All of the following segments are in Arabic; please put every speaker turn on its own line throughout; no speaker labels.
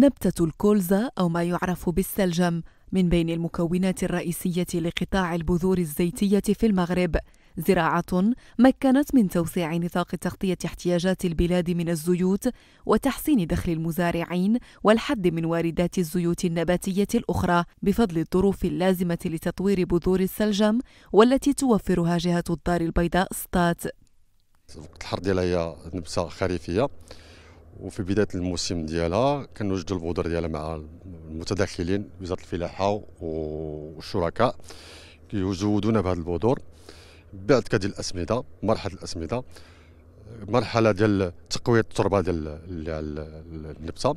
نبتة الكولزا أو ما يعرف بالسلجم من بين المكونات الرئيسية لقطاع البذور الزيتية في المغرب زراعة مكنت من توسيع نطاق تغطية احتياجات البلاد من الزيوت وتحسين دخل المزارعين والحد من واردات الزيوت النباتية الأخرى بفضل الظروف اللازمة لتطوير بذور السلجم والتي توفرها جهة الدار البيضاء ستات
الحر ديالها هي نبتة خريفية وفي بدايه الموسم ديالها كنوجدوا البودر ديالها مع المتداخلين وزاره الفلاحه والشركاء كيزودونا بهذا البذور بعد كدير الاسمده مرحله الاسمده مرحله ديال تقويه التربه ديال النبته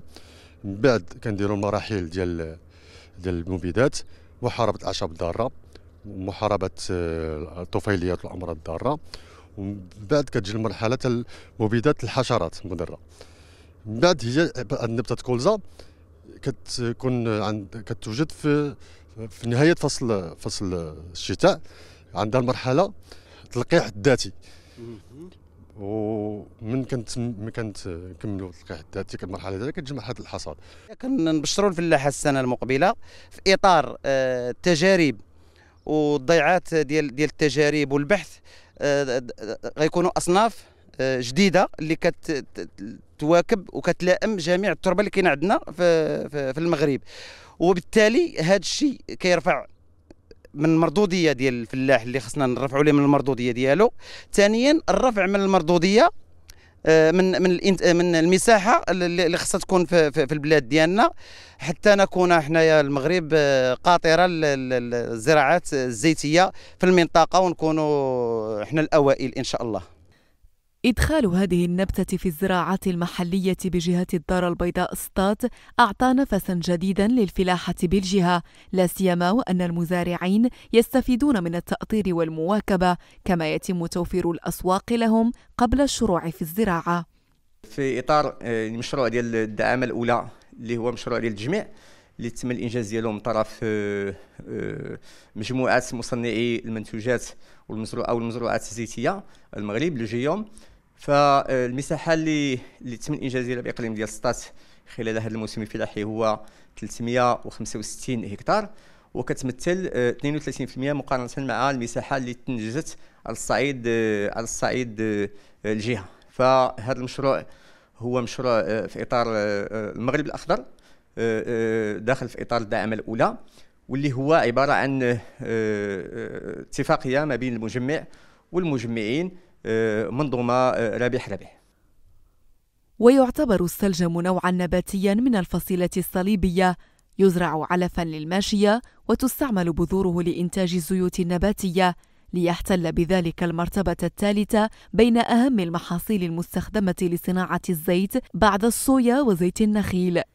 من بعد كنديروا المراحل ديال ديال المبيدات محاربه الاعشاب الضاره محاربه الطفيليات آه، والامراض الضاره ومن بعد كتجي المرحله المبيدات الحشرات المضره من بعد هي النبته كولزا كتكون عند كتوجد في في نهايه فصل فصل الشتاء عندها المرحله تلقيح الذاتي ومن كنت من كنت نكملوا التلقيح الذاتي المرحله هذه كتجمع مرحله الحصاد كنبشروا الفلاحه السنه
المقبله في اطار التجارب آه، والضيعات ديال ديال التجارب والبحث آه، غيكونوا اصناف آه، جديده اللي كتواكب وكتلائم جميع التربه اللي كاينه عندنا في, في المغرب وبالتالي هذا الشيء كيرفع من المردوديه ديال الفلاح اللي خصنا نرفعوا ليه من المردوديه ديالو ثانيا الرفع من المردوديه آه، من من آه، من المساحه اللي خصها تكون في, البلاد ديالنا حتى نكون حنايا المغرب قاطره للزراعات الزيتيه في المنطقه ونكونوا حنا الاوائل ان شاء الله
إدخال هذه النبتة في الزراعة المحلية بجهة الدار البيضاء سطات أعطى نفسا جديدا للفلاحة بالجهة لا سيما وأن المزارعين يستفيدون من التأطير والمواكبة كما يتم توفير الأسواق لهم قبل الشروع في الزراعة
في إطار المشروع آه، يعني ديال الدعامة الأولى اللي هو مشروع ديال التجميع اللي تم الانجاز ديالو من طرف آه، آه، مجموعه مصنعي المنتوجات والمزروعات الزيتيه المغرب لجيوم فالمساحه اللي اللي تم الانجاز ديالها باقليم ديال سطات خلال هذا الموسم الفلاحي هو 365 هكتار وكتمثل 32% آه، مقارنه مع المساحه اللي تنجزت على الصعيد آه، على الصعيد آه، الجهه فهذا المشروع هو مشروع في اطار المغرب الاخضر داخل في اطار الدعامه الاولى واللي هو عباره عن اتفاقيه ما بين المجمع والمجمعين آه، منظومه آه، رابح ربح
ويعتبر السلجم نوعا نباتيا من الفصيله الصليبيه يزرع علفا للماشيه وتستعمل بذوره لانتاج الزيوت النباتيه ليحتل بذلك المرتبة الثالثة بين أهم المحاصيل المستخدمة لصناعة الزيت بعد الصويا وزيت النخيل